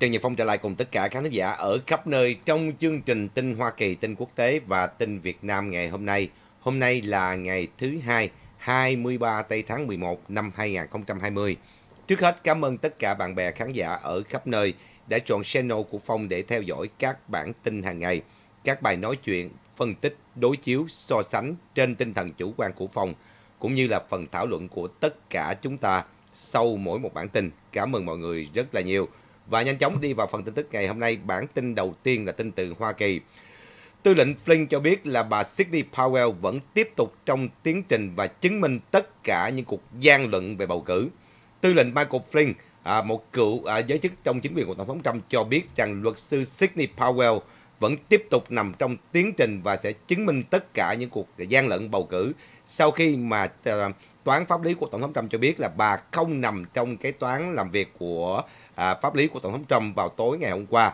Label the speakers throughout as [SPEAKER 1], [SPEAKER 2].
[SPEAKER 1] Trần Nhật Phong trở lại cùng tất cả khán giả ở khắp nơi trong chương trình tin Hoa Kỳ, tin quốc tế và tin Việt Nam ngày hôm nay. Hôm nay là ngày thứ hai, 23 tây tháng 11 năm 2020. Trước hết cảm ơn tất cả bạn bè khán giả ở khắp nơi đã chọn channel của Phong để theo dõi các bản tin hàng ngày, các bài nói chuyện, phân tích, đối chiếu, so sánh trên tinh thần chủ quan của Phong, cũng như là phần thảo luận của tất cả chúng ta sau mỗi một bản tin. Cảm ơn mọi người rất là nhiều. Và nhanh chóng đi vào phần tin tức ngày hôm nay, bản tin đầu tiên là tin từ Hoa Kỳ. Tư lệnh Flynn cho biết là bà Sidney Powell vẫn tiếp tục trong tiến trình và chứng minh tất cả những cuộc gian luận về bầu cử. Tư lệnh Michael Flynn, à, một cựu à, giới chức trong chính quyền của Tổng thống Trump cho biết rằng luật sư Sidney Powell vẫn tiếp tục nằm trong tiến trình và sẽ chứng minh tất cả những cuộc gian lận bầu cử sau khi mà à, toán pháp lý của Tổng thống Trump cho biết là bà không nằm trong cái toán làm việc của à, pháp lý của Tổng thống Trump vào tối ngày hôm qua.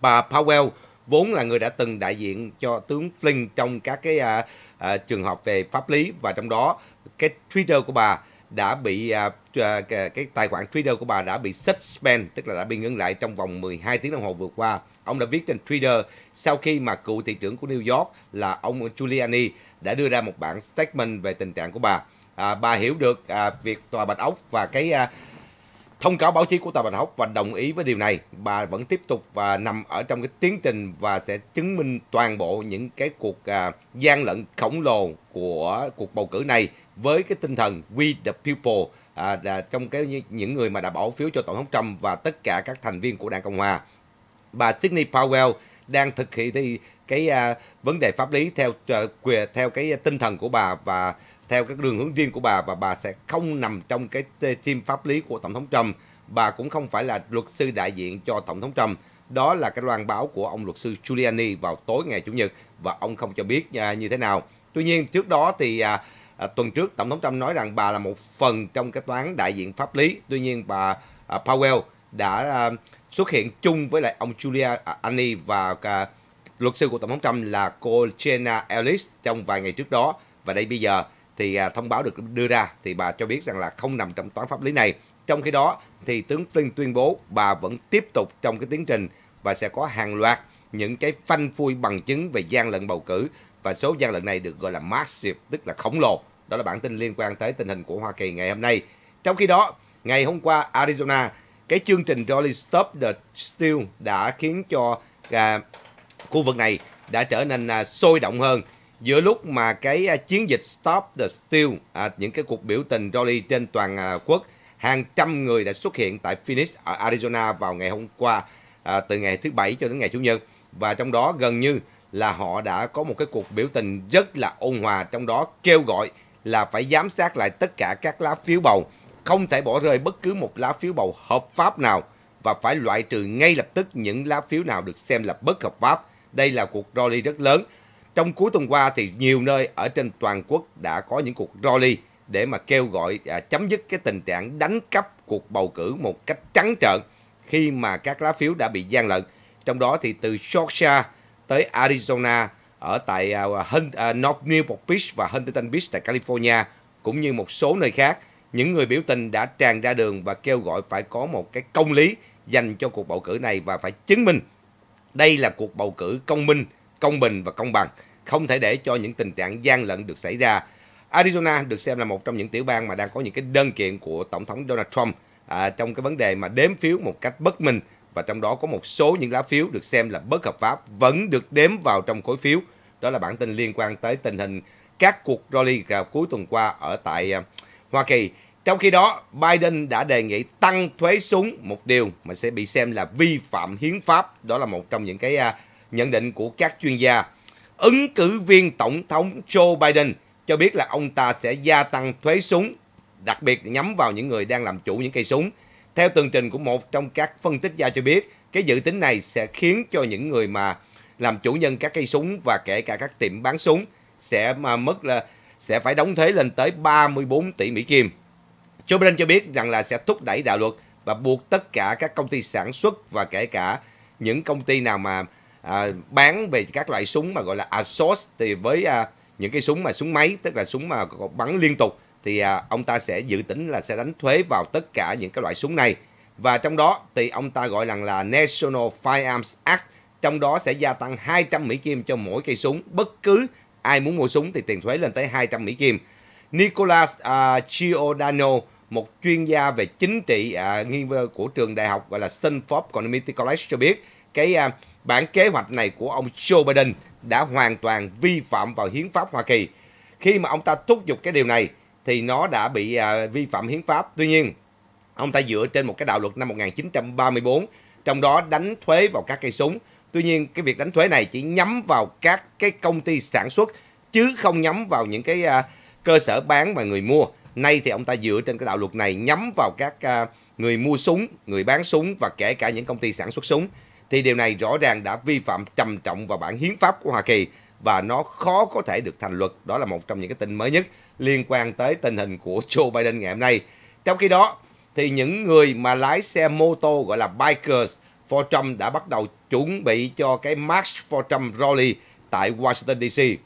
[SPEAKER 1] Bà Powell vốn là người đã từng đại diện cho tướng Flynn trong các cái à, à, trường hợp về pháp lý và trong đó cái Twitter của bà đã bị à, à cái, cái tài khoản Twitter của bà đã bị suspend tức là đã bị ngưng lại trong vòng 12 tiếng đồng hồ vừa qua. Ông đã viết trên Twitter sau khi mà cựu thị trưởng của New York là ông Giuliani đã đưa ra một bản statement về tình trạng của bà à, bà hiểu được à, việc tòa Bạch Ốc và cái à, thông cáo báo chí của tòa Bạch Ốc và đồng ý với điều này. Bà vẫn tiếp tục và nằm ở trong cái tiến trình và sẽ chứng minh toàn bộ những cái cuộc à, gian lận khổng lồ của cuộc bầu cử này với cái tinh thần we the people à, à, trong cái những người mà đã bỏ phiếu cho tổng thống Trump và tất cả các thành viên của Đảng Cộng hòa. Bà Sydney Powell đang thực hiện thì cái à, vấn đề pháp lý theo à, theo cái tinh thần của bà và theo các đường hướng riêng của bà và bà sẽ không nằm trong cái team pháp lý của Tổng thống Trump. Bà cũng không phải là luật sư đại diện cho Tổng thống Trump. Đó là cái loan báo của ông luật sư Giuliani vào tối ngày Chủ nhật và ông không cho biết à, như thế nào. Tuy nhiên trước đó thì à, à, tuần trước Tổng thống Trump nói rằng bà là một phần trong cái toán đại diện pháp lý. Tuy nhiên bà à, Powell đã à, xuất hiện chung với lại ông Giuliani và à, luật sư của Tổng thống Trump là cô Jenna Ellis trong vài ngày trước đó. Và đây bây giờ thì à, thông báo được đưa ra thì bà cho biết rằng là không nằm trong toán pháp lý này. Trong khi đó thì tướng Flynn tuyên bố bà vẫn tiếp tục trong cái tiến trình và sẽ có hàng loạt những cái phanh phui bằng chứng về gian lận bầu cử và số gian lận này được gọi là massive tức là khổng lồ. Đó là bản tin liên quan tới tình hình của Hoa Kỳ ngày hôm nay. Trong khi đó, ngày hôm qua Arizona, cái chương trình Rally Stop the Steal đã khiến cho à, khu vực này đã trở nên à, sôi động hơn giữa lúc mà cái à, chiến dịch Stop the Steal, à, những cái cuộc biểu tình rally trên toàn à, quốc, hàng trăm người đã xuất hiện tại Phoenix ở Arizona vào ngày hôm qua, à, từ ngày thứ bảy cho đến ngày chủ nhật và trong đó gần như là họ đã có một cái cuộc biểu tình rất là ôn hòa trong đó kêu gọi là phải giám sát lại tất cả các lá phiếu bầu, không thể bỏ rơi bất cứ một lá phiếu bầu hợp pháp nào và phải loại trừ ngay lập tức những lá phiếu nào được xem là bất hợp pháp. Đây là cuộc rally rất lớn trong cuối tuần qua thì nhiều nơi ở trên toàn quốc đã có những cuộc rally để mà kêu gọi à, chấm dứt cái tình trạng đánh cắp cuộc bầu cử một cách trắng trợn khi mà các lá phiếu đã bị gian lận. Trong đó thì từ Georgia tới Arizona ở tại à, Hunt, à, North Newport Beach và Huntington Beach tại California cũng như một số nơi khác, những người biểu tình đã tràn ra đường và kêu gọi phải có một cái công lý dành cho cuộc bầu cử này và phải chứng minh đây là cuộc bầu cử công minh công bình và công bằng, không thể để cho những tình trạng gian lận được xảy ra. Arizona được xem là một trong những tiểu bang mà đang có những cái đơn kiện của tổng thống Donald Trump à, trong cái vấn đề mà đếm phiếu một cách bất minh và trong đó có một số những lá phiếu được xem là bất hợp pháp vẫn được đếm vào trong khối phiếu. Đó là bản tin liên quan tới tình hình các cuộc rally vào cuối tuần qua ở tại à, Hoa Kỳ. Trong khi đó, Biden đã đề nghị tăng thuế súng, một điều mà sẽ bị xem là vi phạm hiến pháp. Đó là một trong những cái à, nhận định của các chuyên gia. Ứng cử viên Tổng thống Joe Biden cho biết là ông ta sẽ gia tăng thuế súng, đặc biệt nhắm vào những người đang làm chủ những cây súng. Theo tường trình của một trong các phân tích gia cho biết, cái dự tính này sẽ khiến cho những người mà làm chủ nhân các cây súng và kể cả các tiệm bán súng sẽ mà mất là sẽ phải đóng thuế lên tới 34 tỷ Mỹ Kim. Joe Biden cho biết rằng là sẽ thúc đẩy đạo luật và buộc tất cả các công ty sản xuất và kể cả những công ty nào mà à, bán về các loại súng mà gọi là Asos thì với à, những cái súng mà súng máy tức là súng mà bắn liên tục thì à, ông ta sẽ dự tính là sẽ đánh thuế vào tất cả những cái loại súng này và trong đó thì ông ta gọi rằng là National Firearms Act trong đó sẽ gia tăng 200 Mỹ Kim cho mỗi cây súng bất cứ ai muốn mua súng thì tiền thuế lên tới 200 Mỹ Kim Nicolas uh, Giordano một chuyên gia về chính trị uh, à, nghiên của trường đại học gọi là Stanford Community College cho biết cái uh, Bản kế hoạch này của ông Joe Biden đã hoàn toàn vi phạm vào hiến pháp Hoa Kỳ. Khi mà ông ta thúc giục cái điều này thì nó đã bị à, vi phạm hiến pháp. Tuy nhiên, ông ta dựa trên một cái đạo luật năm 1934, trong đó đánh thuế vào các cây súng. Tuy nhiên, cái việc đánh thuế này chỉ nhắm vào các cái công ty sản xuất chứ không nhắm vào những cái à, cơ sở bán và người mua. Nay thì ông ta dựa trên cái đạo luật này nhắm vào các à, người mua súng, người bán súng và kể cả những công ty sản xuất súng thì điều này rõ ràng đã vi phạm trầm trọng vào bản hiến pháp của Hoa Kỳ và nó khó có thể được thành luật. Đó là một trong những cái tin mới nhất liên quan tới tình hình của Joe Biden ngày hôm nay. Trong khi đó, thì những người mà lái xe mô tô gọi là bikers for Trump đã bắt đầu chuẩn bị cho cái March for Trump rally tại Washington DC.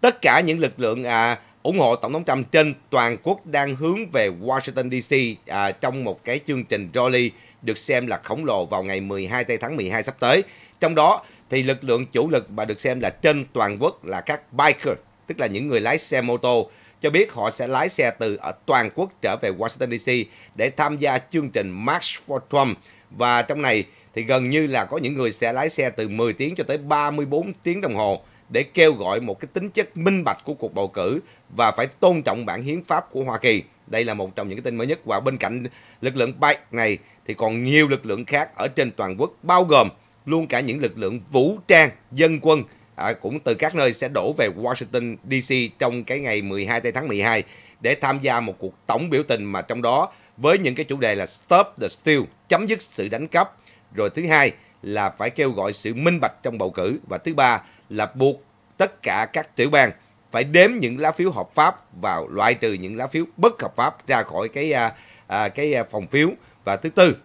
[SPEAKER 1] Tất cả những lực lượng à, ủng hộ Tổng thống Trump trên toàn quốc đang hướng về Washington DC à, trong một cái chương trình rally được xem là khổng lồ vào ngày 12 tây tháng 12 sắp tới. Trong đó thì lực lượng chủ lực mà được xem là trên toàn quốc là các biker, tức là những người lái xe mô tô cho biết họ sẽ lái xe từ ở toàn quốc trở về Washington DC để tham gia chương trình March for Trump và trong này thì gần như là có những người sẽ lái xe từ 10 tiếng cho tới 34 tiếng đồng hồ để kêu gọi một cái tính chất minh bạch của cuộc bầu cử và phải tôn trọng bản hiến pháp của Hoa Kỳ. Đây là một trong những cái tin mới nhất và bên cạnh lực lượng bike này thì còn nhiều lực lượng khác ở trên toàn quốc bao gồm luôn cả những lực lượng vũ trang dân quân à, cũng từ các nơi sẽ đổ về Washington DC trong cái ngày 12 tây tháng 12 để tham gia một cuộc tổng biểu tình mà trong đó với những cái chủ đề là Stop the Steal, chấm dứt sự đánh cắp. Rồi thứ hai là phải kêu gọi sự minh bạch trong bầu cử và thứ ba là buộc tất cả các tiểu bang phải đếm những lá phiếu hợp pháp và loại trừ những lá phiếu bất hợp pháp ra khỏi cái à, à cái à, phòng phiếu và thứ tư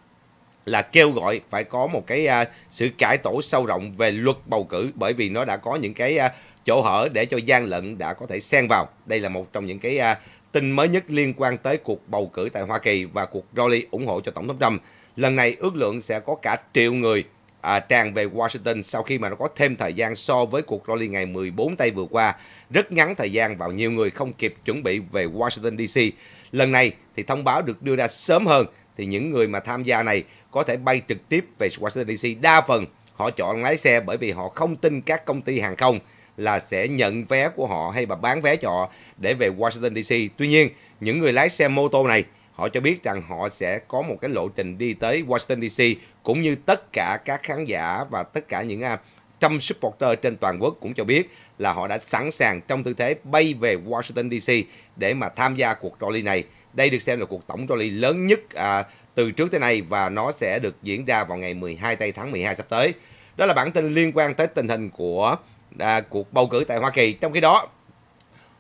[SPEAKER 1] là kêu gọi phải có một cái à, sự cải tổ sâu rộng về luật bầu cử bởi vì nó đã có những cái à, chỗ hở để cho gian lận đã có thể xen vào đây là một trong những cái à, tin mới nhất liên quan tới cuộc bầu cử tại Hoa Kỳ và cuộc rally ủng hộ cho tổng thống Trump lần này ước lượng sẽ có cả triệu người à, tràn về Washington sau khi mà nó có thêm thời gian so với cuộc rally ngày 14 tây vừa qua. Rất ngắn thời gian và nhiều người không kịp chuẩn bị về Washington DC. Lần này thì thông báo được đưa ra sớm hơn thì những người mà tham gia này có thể bay trực tiếp về Washington DC. Đa phần họ chọn lái xe bởi vì họ không tin các công ty hàng không là sẽ nhận vé của họ hay là bán vé cho họ để về Washington DC. Tuy nhiên, những người lái xe mô tô này họ cho biết rằng họ sẽ có một cái lộ trình đi tới Washington DC cũng như tất cả các khán giả và tất cả những à, trăm supporter trên toàn quốc cũng cho biết là họ đã sẵn sàng trong tư thế bay về Washington DC để mà tham gia cuộc rally này. Đây được xem là cuộc tổng rally lớn nhất à, từ trước tới nay và nó sẽ được diễn ra vào ngày 12 tây tháng 12 sắp tới. Đó là bản tin liên quan tới tình hình của à, cuộc bầu cử tại Hoa Kỳ. Trong khi đó,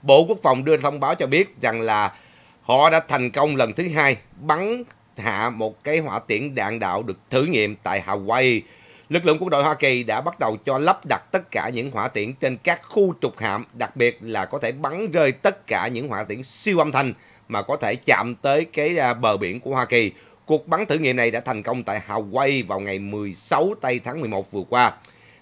[SPEAKER 1] Bộ Quốc phòng đưa thông báo cho biết rằng là họ đã thành công lần thứ hai bắn hạ một cái hỏa tiễn đạn đạo được thử nghiệm tại Hawaii. Lực lượng quân đội Hoa Kỳ đã bắt đầu cho lắp đặt tất cả những hỏa tiễn trên các khu trục hạm, đặc biệt là có thể bắn rơi tất cả những hỏa tiễn siêu âm thanh mà có thể chạm tới cái à, bờ biển của Hoa Kỳ. Cuộc bắn thử nghiệm này đã thành công tại Hawaii vào ngày 16 tây tháng 11 vừa qua.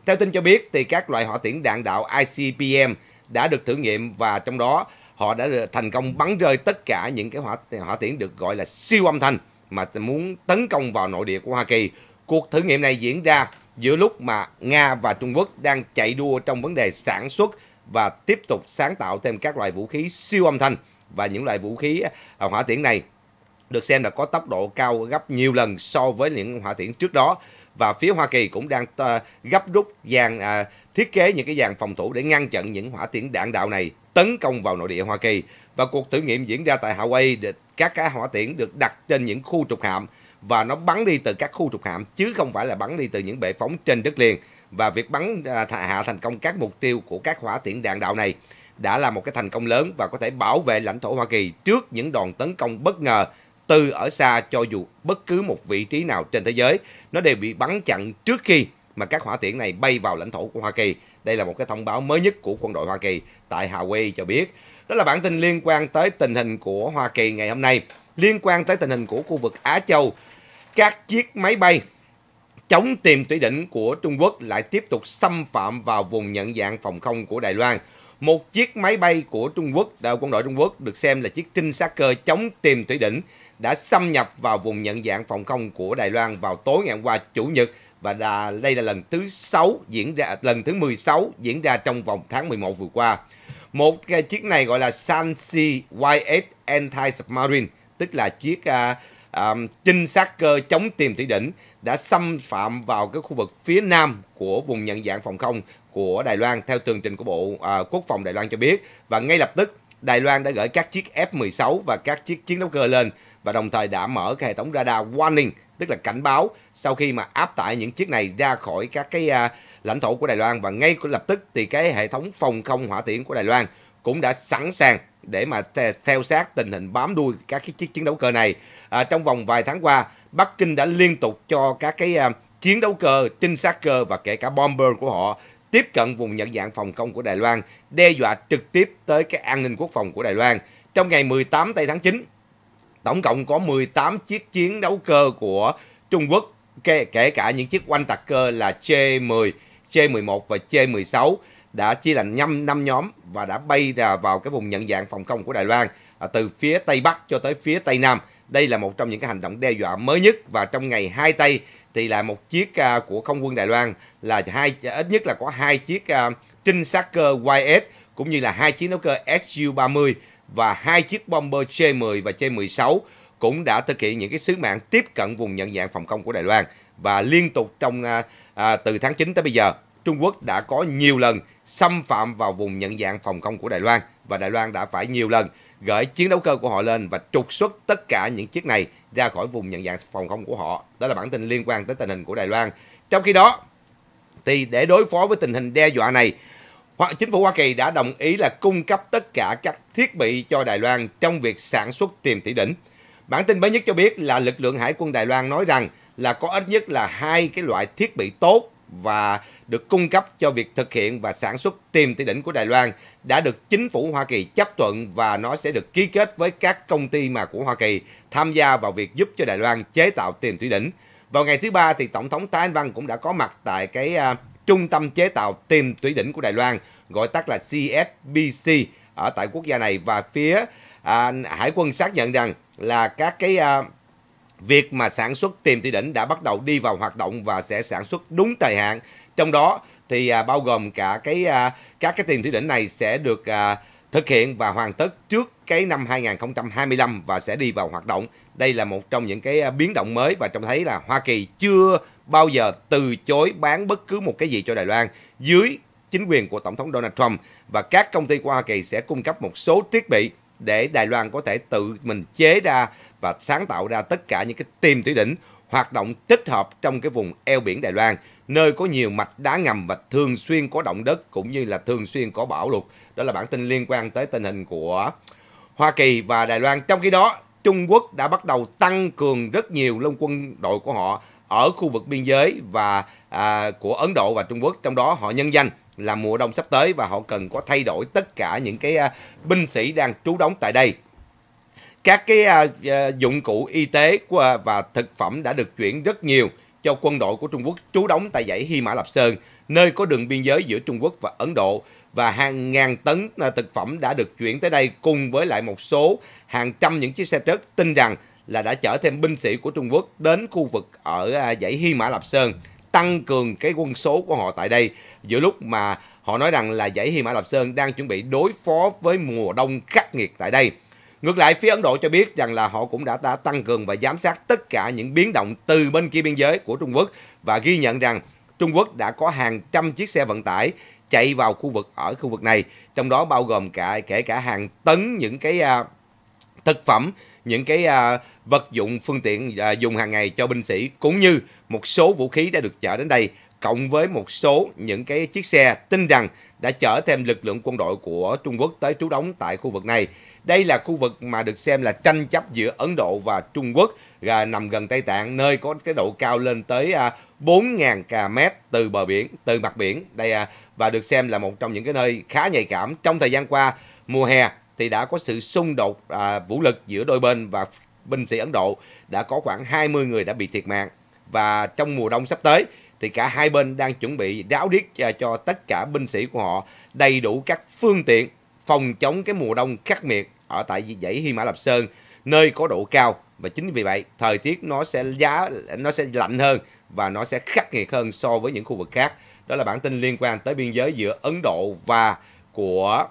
[SPEAKER 1] Theo tin cho biết, thì các loại hỏa tiễn đạn đạo ICBM đã được thử nghiệm và trong đó họ đã thành công bắn rơi tất cả những cái hỏa hỏa tiễn được gọi là siêu âm thanh mà muốn tấn công vào nội địa của Hoa Kỳ. Cuộc thử nghiệm này diễn ra giữa lúc mà Nga và Trung Quốc đang chạy đua trong vấn đề sản xuất và tiếp tục sáng tạo thêm các loại vũ khí siêu âm thanh và những loại vũ khí à, hỏa tiễn này được xem là có tốc độ cao gấp nhiều lần so với những hỏa tiễn trước đó và phía Hoa Kỳ cũng đang ờ, gấp rút dàn à, thiết kế những cái dàn phòng thủ để ngăn chặn những hỏa tiễn đạn đạo này tấn công vào nội địa Hoa Kỳ. Và cuộc thử nghiệm diễn ra tại Hawaii, các cái hỏa tiễn được đặt trên những khu trục hạm và nó bắn đi từ các khu trục hạm chứ không phải là bắn đi từ những bệ phóng trên đất liền. Và việc bắn à, hạ thành công các mục tiêu của các hỏa tiễn đạn đạo này đã là một cái thành công lớn và có thể bảo vệ lãnh thổ Hoa Kỳ trước những đòn tấn công bất ngờ từ ở xa cho dù bất cứ một vị trí nào trên thế giới, nó đều bị bắn chặn trước khi mà các hỏa tiễn này bay vào lãnh thổ của Hoa Kỳ. Đây là một cái thông báo mới nhất của quân đội Hoa Kỳ tại Hawaii cho biết. Đó là bản tin liên quan tới tình hình của Hoa Kỳ ngày hôm nay, liên quan tới tình hình của khu vực Á Châu. Các chiếc máy bay chống tìm thủy đỉnh của Trung Quốc lại tiếp tục xâm phạm vào vùng nhận dạng phòng không của Đài Loan một chiếc máy bay của Trung Quốc, đạo quân đội Trung Quốc được xem là chiếc trinh sát cơ chống tìm thủy đỉnh đã xâm nhập vào vùng nhận dạng phòng không của Đài Loan vào tối ngày hôm qua Chủ nhật và đã, đây là lần thứ 6 diễn ra lần thứ 16 diễn ra trong vòng tháng 11 vừa qua. Một cái à, chiếc này gọi là Sanxi YS Anti Submarine, tức là chiếc uh, um, trinh sát cơ chống tìm thủy đỉnh đã xâm phạm vào cái khu vực phía nam của vùng nhận dạng phòng không của Đài Loan theo tường trình của Bộ à, Quốc phòng Đài Loan cho biết và ngay lập tức Đài Loan đã gửi các chiếc F-16 và các chiếc chiến đấu cơ lên và đồng thời đã mở cái hệ thống radar warning tức là cảnh báo sau khi mà áp tải những chiếc này ra khỏi các cái à, lãnh thổ của Đài Loan và ngay lập tức thì cái hệ thống phòng không hỏa tiễn của Đài Loan cũng đã sẵn sàng để mà theo sát tình hình bám đuôi các cái chiếc chiến đấu cơ này. À, trong vòng vài tháng qua, Bắc Kinh đã liên tục cho các cái à, chiến đấu cơ, trinh sát cơ và kể cả bomber của họ tiếp cận vùng nhận dạng phòng không của Đài Loan, đe dọa trực tiếp tới cái an ninh quốc phòng của Đài Loan. Trong ngày 18 tây tháng 9, tổng cộng có 18 chiếc chiến đấu cơ của Trung Quốc, kể, kể cả những chiếc oanh tạc cơ là j 10 j 11 và j 16 đã chia thành 5, 5 nhóm và đã bay ra vào cái vùng nhận dạng phòng không của Đài Loan à, từ phía Tây Bắc cho tới phía Tây Nam. Đây là một trong những cái hành động đe dọa mới nhất và trong ngày 2 Tây thì là một chiếc à, của không quân Đài Loan là hai ít nhất là có hai chiếc à, trinh sát cơ YS cũng như là hai chiếc nấu cơ Su-30 và hai chiếc bomber J-10 và J-16 cũng đã thực hiện những cái sứ mạng tiếp cận vùng nhận dạng phòng không của Đài Loan và liên tục trong à, à từ tháng 9 tới bây giờ Trung Quốc đã có nhiều lần xâm phạm vào vùng nhận dạng phòng không của Đài Loan và Đài Loan đã phải nhiều lần gửi chiến đấu cơ của họ lên và trục xuất tất cả những chiếc này ra khỏi vùng nhận dạng phòng không của họ. Đó là bản tin liên quan tới tình hình của Đài Loan. Trong khi đó, thì để đối phó với tình hình đe dọa này, chính phủ Hoa Kỳ đã đồng ý là cung cấp tất cả các thiết bị cho Đài Loan trong việc sản xuất tiềm tỷ đỉnh. Bản tin mới nhất cho biết là lực lượng hải quân Đài Loan nói rằng là có ít nhất là hai cái loại thiết bị tốt và được cung cấp cho việc thực hiện và sản xuất tiềm tỷ đỉnh của Đài Loan đã được chính phủ Hoa Kỳ chấp thuận và nó sẽ được ký kết với các công ty mà của Hoa Kỳ tham gia vào việc giúp cho Đài Loan chế tạo tiềm tỷ đỉnh. Vào ngày thứ ba thì Tổng thống Thái Anh Văn cũng đã có mặt tại cái uh, trung tâm chế tạo tiềm tỷ đỉnh của Đài Loan gọi tắt là CSBC ở tại quốc gia này và phía uh, hải quân xác nhận rằng là các cái uh, việc mà sản xuất tìm tỷ đỉnh đã bắt đầu đi vào hoạt động và sẽ sản xuất đúng thời hạn. Trong đó thì à, bao gồm cả cái à, các cái tiền tỷ đỉnh này sẽ được à, thực hiện và hoàn tất trước cái năm 2025 và sẽ đi vào hoạt động. Đây là một trong những cái à, biến động mới và trông thấy là Hoa Kỳ chưa bao giờ từ chối bán bất cứ một cái gì cho Đài Loan dưới chính quyền của Tổng thống Donald Trump và các công ty của Hoa Kỳ sẽ cung cấp một số thiết bị để Đài Loan có thể tự mình chế ra và sáng tạo ra tất cả những cái tiềm thủy đỉnh hoạt động tích hợp trong cái vùng eo biển Đài Loan, nơi có nhiều mạch đá ngầm và thường xuyên có động đất cũng như là thường xuyên có bão lụt. Đó là bản tin liên quan tới tình hình của Hoa Kỳ và Đài Loan. Trong khi đó, Trung Quốc đã bắt đầu tăng cường rất nhiều lông quân đội của họ ở khu vực biên giới và à, của Ấn Độ và Trung Quốc, trong đó họ nhân danh là mùa đông sắp tới và họ cần có thay đổi tất cả những cái à, binh sĩ đang trú đóng tại đây các cái à, à, dụng cụ y tế và thực phẩm đã được chuyển rất nhiều cho quân đội của Trung Quốc trú đóng tại dãy Hy Mã Lạp Sơn, nơi có đường biên giới giữa Trung Quốc và Ấn Độ và hàng ngàn tấn thực phẩm đã được chuyển tới đây cùng với lại một số hàng trăm những chiếc xe trớt tin rằng là đã chở thêm binh sĩ của Trung Quốc đến khu vực ở dãy Hy Mã Lạp Sơn tăng cường cái quân số của họ tại đây giữa lúc mà họ nói rằng là dãy Hy Mã Lạp Sơn đang chuẩn bị đối phó với mùa đông khắc nghiệt tại đây. Ngược lại, phía Ấn Độ cho biết rằng là họ cũng đã, đã tăng cường và giám sát tất cả những biến động từ bên kia biên giới của Trung Quốc và ghi nhận rằng Trung Quốc đã có hàng trăm chiếc xe vận tải chạy vào khu vực ở khu vực này, trong đó bao gồm cả kể cả hàng tấn những cái uh, thực phẩm những cái à, vật dụng phương tiện à, dùng hàng ngày cho binh sĩ cũng như một số vũ khí đã được chở đến đây cộng với một số những cái chiếc xe tin rằng đã chở thêm lực lượng quân đội của Trung Quốc tới trú đóng tại khu vực này. Đây là khu vực mà được xem là tranh chấp giữa Ấn Độ và Trung Quốc à, nằm gần Tây Tạng nơi có cái độ cao lên tới 4.000 à, km từ bờ biển, từ mặt biển. Đây à, và được xem là một trong những cái nơi khá nhạy cảm trong thời gian qua mùa hè thì đã có sự xung đột à, vũ lực giữa đôi bên và binh sĩ Ấn Độ đã có khoảng 20 người đã bị thiệt mạng và trong mùa đông sắp tới thì cả hai bên đang chuẩn bị ráo riết à, cho tất cả binh sĩ của họ đầy đủ các phương tiện phòng chống cái mùa đông khắc nghiệt ở tại dãy Hy Mã Lạp Sơn nơi có độ cao và chính vì vậy thời tiết nó sẽ giá nó sẽ lạnh hơn và nó sẽ khắc nghiệt hơn so với những khu vực khác. Đó là bản tin liên quan tới biên giới giữa Ấn Độ và của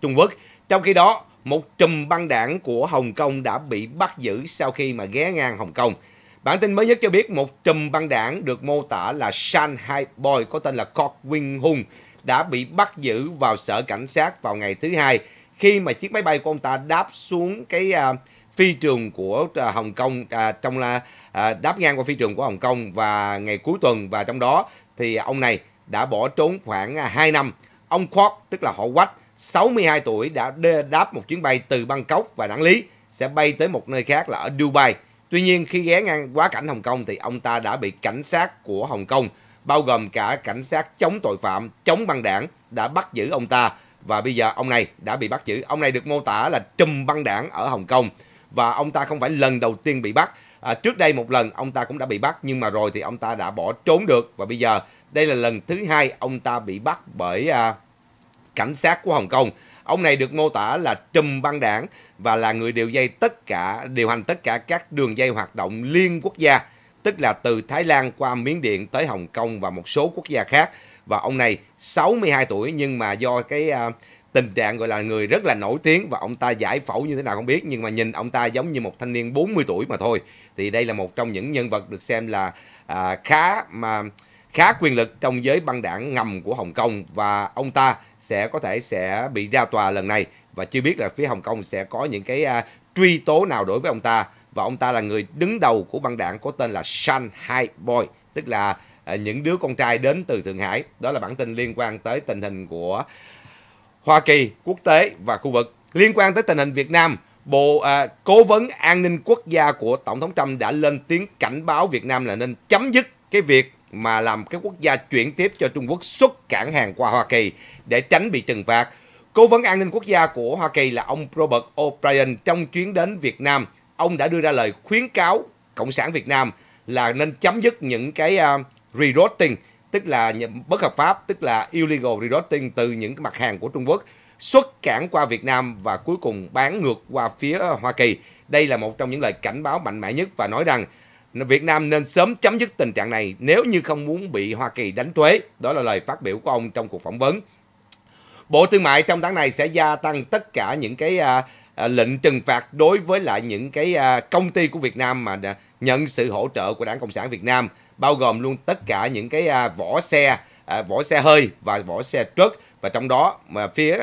[SPEAKER 1] Trung Quốc. Trong khi đó, một chùm băng đảng của Hồng Kông đã bị bắt giữ sau khi mà ghé ngang Hồng Kông. Bản tin mới nhất cho biết một chùm băng đảng được mô tả là Shanghai Boy có tên là Kok Wing Hung đã bị bắt giữ vào sở cảnh sát vào ngày thứ hai khi mà chiếc máy bay của ông ta đáp xuống cái à, phi trường của à, Hồng Kông à, trong là à, đáp ngang qua phi trường của Hồng Kông và ngày cuối tuần và trong đó thì ông này đã bỏ trốn khoảng 2 à, năm. Ông Kwok tức là họ Quách 62 tuổi đã đáp một chuyến bay từ Bangkok và Đảng Lý sẽ bay tới một nơi khác là ở Dubai. Tuy nhiên khi ghé ngang quá cảnh Hồng Kông thì ông ta đã bị cảnh sát của Hồng Kông bao gồm cả cảnh sát chống tội phạm, chống băng đảng đã bắt giữ ông ta và bây giờ ông này đã bị bắt giữ. Ông này được mô tả là trùm băng đảng ở Hồng Kông và ông ta không phải lần đầu tiên bị bắt. À, trước đây một lần ông ta cũng đã bị bắt nhưng mà rồi thì ông ta đã bỏ trốn được và bây giờ đây là lần thứ hai ông ta bị bắt bởi à, cảnh sát của Hồng Kông. Ông này được mô tả là trùm băng đảng và là người điều dây tất cả điều hành tất cả các đường dây hoạt động liên quốc gia, tức là từ Thái Lan qua Miến Điện tới Hồng Kông và một số quốc gia khác. Và ông này 62 tuổi nhưng mà do cái uh, tình trạng gọi là người rất là nổi tiếng và ông ta giải phẫu như thế nào không biết nhưng mà nhìn ông ta giống như một thanh niên 40 tuổi mà thôi. Thì đây là một trong những nhân vật được xem là à, khá mà khá quyền lực trong giới băng đảng ngầm của Hồng Kông và ông ta sẽ có thể sẽ bị ra tòa lần này và chưa biết là phía Hồng Kông sẽ có những cái uh, truy tố nào đối với ông ta và ông ta là người đứng đầu của băng đảng có tên là Shanghai Boy tức là uh, những đứa con trai đến từ Thượng Hải đó là bản tin liên quan tới tình hình của Hoa Kỳ quốc tế và khu vực liên quan tới tình hình Việt Nam Bộ à, Cố vấn An ninh Quốc gia của Tổng thống Trump đã lên tiếng cảnh báo Việt Nam là nên chấm dứt cái việc mà làm các quốc gia chuyển tiếp cho Trung Quốc xuất cảng hàng qua Hoa Kỳ để tránh bị trừng phạt. Cố vấn an ninh quốc gia của Hoa Kỳ là ông Robert O'Brien trong chuyến đến Việt Nam, ông đã đưa ra lời khuyến cáo Cộng sản Việt Nam là nên chấm dứt những cái uh, rerouting, tức là bất hợp pháp, tức là illegal rerouting từ những cái mặt hàng của Trung Quốc xuất cảng qua Việt Nam và cuối cùng bán ngược qua phía à, Hoa Kỳ. Đây là một trong những lời cảnh báo mạnh mẽ nhất và nói rằng Việt Nam nên sớm chấm dứt tình trạng này nếu như không muốn bị Hoa Kỳ đánh thuế. Đó là lời phát biểu của ông trong cuộc phỏng vấn. Bộ Thương mại trong tháng này sẽ gia tăng tất cả những cái à, à, lệnh trừng phạt đối với lại những cái à, công ty của Việt Nam mà nhận sự hỗ trợ của Đảng Cộng sản Việt Nam, bao gồm luôn tất cả những cái à, vỏ xe, à, vỏ xe hơi và vỏ xe truck và trong đó mà phía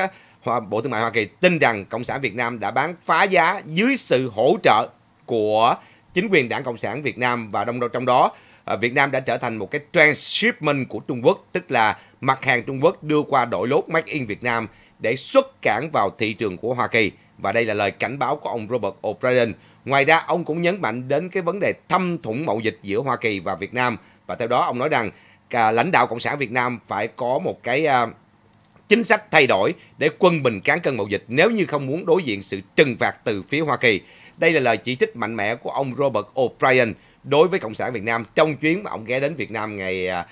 [SPEAKER 1] Bộ Thương mại Hoa Kỳ tin rằng Cộng sản Việt Nam đã bán phá giá dưới sự hỗ trợ của chính quyền đảng Cộng sản Việt Nam và đông trong đó à, Việt Nam đã trở thành một cái transshipment của Trung Quốc, tức là mặt hàng Trung Quốc đưa qua đội lốt Made in Việt Nam để xuất cảng vào thị trường của Hoa Kỳ. Và đây là lời cảnh báo của ông Robert O'Brien. Ngoài ra, ông cũng nhấn mạnh đến cái vấn đề thâm thủng mậu dịch giữa Hoa Kỳ và Việt Nam. Và theo đó, ông nói rằng à, lãnh đạo Cộng sản Việt Nam phải có một cái à, chính sách thay đổi để quân bình cán cân mậu dịch nếu như không muốn đối diện sự trừng phạt từ phía Hoa Kỳ. Đây là lời chỉ trích mạnh mẽ của ông Robert O'Brien đối với Cộng sản Việt Nam trong chuyến mà ông ghé đến Việt Nam ngày à,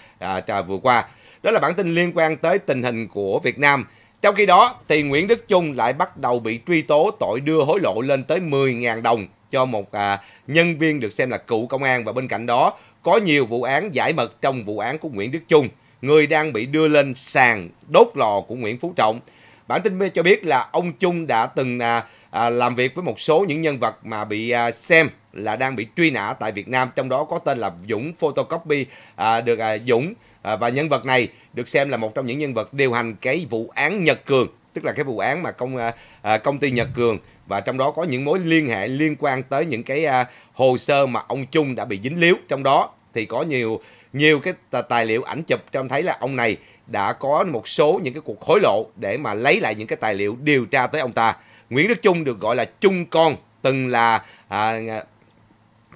[SPEAKER 1] à vừa qua. Đó là bản tin liên quan tới tình hình của Việt Nam. Trong khi đó, thì Nguyễn Đức Trung lại bắt đầu bị truy tố tội đưa hối lộ lên tới 10.000 đồng cho một à, nhân viên được xem là cựu công an và bên cạnh đó có nhiều vụ án giải mật trong vụ án của Nguyễn Đức Trung người đang bị đưa lên sàn đốt lò của Nguyễn Phú Trọng. Bản tin cho biết là ông Trung đã từng à, à, làm việc với một số những nhân vật mà bị à, xem là đang bị truy nã tại Việt Nam, trong đó có tên là Dũng Photocopy à, được à, Dũng à, và nhân vật này được xem là một trong những nhân vật điều hành cái vụ án Nhật Cường, tức là cái vụ án mà công à, à công ty Nhật Cường và trong đó có những mối liên hệ liên quan tới những cái à, hồ sơ mà ông Trung đã bị dính líu trong đó thì có nhiều nhiều cái tài liệu ảnh chụp cho ông thấy là ông này đã có một số những cái cuộc hối lộ để mà lấy lại những cái tài liệu điều tra tới ông ta. Nguyễn Đức Trung được gọi là Trung Con, từng là à, à,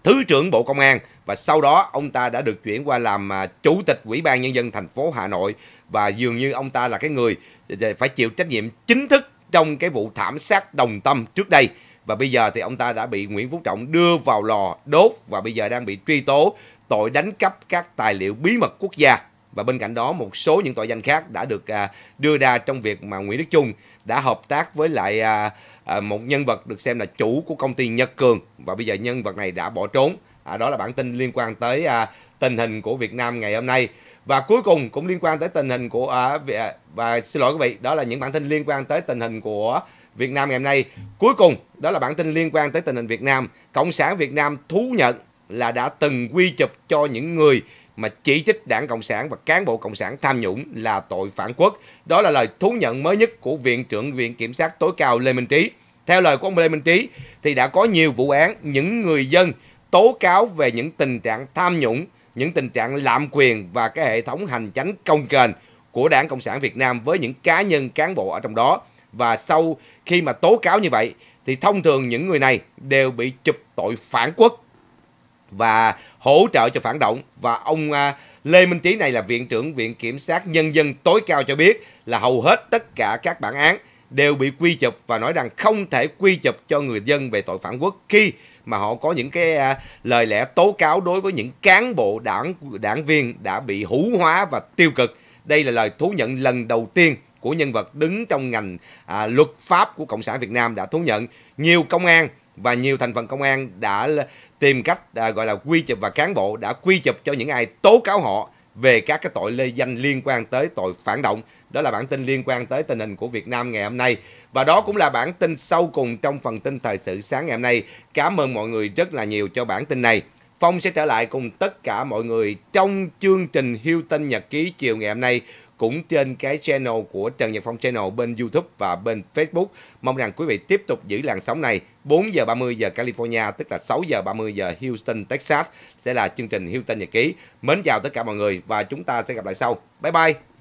[SPEAKER 1] Thứ trưởng Bộ Công an và sau đó ông ta đã được chuyển qua làm à, Chủ tịch Ủy ban Nhân dân thành phố Hà Nội và dường như ông ta là cái người à, phải chịu trách nhiệm chính thức trong cái vụ thảm sát đồng tâm trước đây và bây giờ thì ông ta đã bị Nguyễn Phú Trọng đưa vào lò đốt và bây giờ đang bị truy tố tội đánh cắp các tài liệu bí mật quốc gia và bên cạnh đó một số những tội danh khác đã được à, đưa ra trong việc mà Nguyễn Đức Trung đã hợp tác với lại à, à, một nhân vật được xem là chủ của công ty Nhật Cường và bây giờ nhân vật này đã bỏ trốn. đó là bản tin liên quan tới tình hình của Việt Nam ngày hôm nay và cuối cùng cũng liên quan tới tình hình của à, và xin lỗi quý vị đó là những bản tin liên quan tới tình hình của Việt Nam ngày hôm nay. Cuối cùng đó là bản tin liên quan tới tình hình Việt Nam. Cộng sản Việt Nam thú nhận là đã từng quy chụp cho những người mà chỉ trích đảng Cộng sản và cán bộ Cộng sản tham nhũng là tội phản quốc. Đó là lời thú nhận mới nhất của Viện trưởng Viện Kiểm sát tối cao Lê Minh Trí. Theo lời của ông Lê Minh Trí thì đã có nhiều vụ án những người dân tố cáo về những tình trạng tham nhũng, những tình trạng lạm quyền và cái hệ thống hành chánh công kềnh của Đảng Cộng sản Việt Nam với những cá nhân cán bộ ở trong đó. Và sau khi mà tố cáo như vậy thì thông thường những người này đều bị chụp tội phản quốc và hỗ trợ cho phản động và ông à, Lê Minh Trí này là viện trưởng viện kiểm sát nhân dân tối cao cho biết là hầu hết tất cả các bản án đều bị quy chụp và nói rằng không thể quy chụp cho người dân về tội phản quốc khi mà họ có những cái à, lời lẽ tố cáo đối với những cán bộ đảng đảng viên đã bị hủ hóa và tiêu cực. Đây là lời thú nhận lần đầu tiên của nhân vật đứng trong ngành à, luật pháp của Cộng sản Việt Nam đã thú nhận nhiều công an và nhiều thành phần công an đã tìm cách à, gọi là quy chụp và cán bộ đã quy chụp cho những ai tố cáo họ về các cái tội lê danh liên quan tới tội phản động. Đó là bản tin liên quan tới tình hình của Việt Nam ngày hôm nay. Và đó cũng là bản tin sâu cùng trong phần tin thời sự sáng ngày hôm nay. Cảm ơn mọi người rất là nhiều cho bản tin này. Phong sẽ trở lại cùng tất cả mọi người trong chương trình Hưu Tinh Nhật Ký chiều ngày hôm nay cũng trên cái channel của Trần Nhật Phong Channel bên YouTube và bên Facebook. Mong rằng quý vị tiếp tục giữ làn sóng này 4 giờ 30 giờ California tức là 6 giờ 30 giờ Houston, Texas sẽ là chương trình Houston Nhật ký. Mến chào tất cả mọi người và chúng ta sẽ gặp lại sau. Bye bye.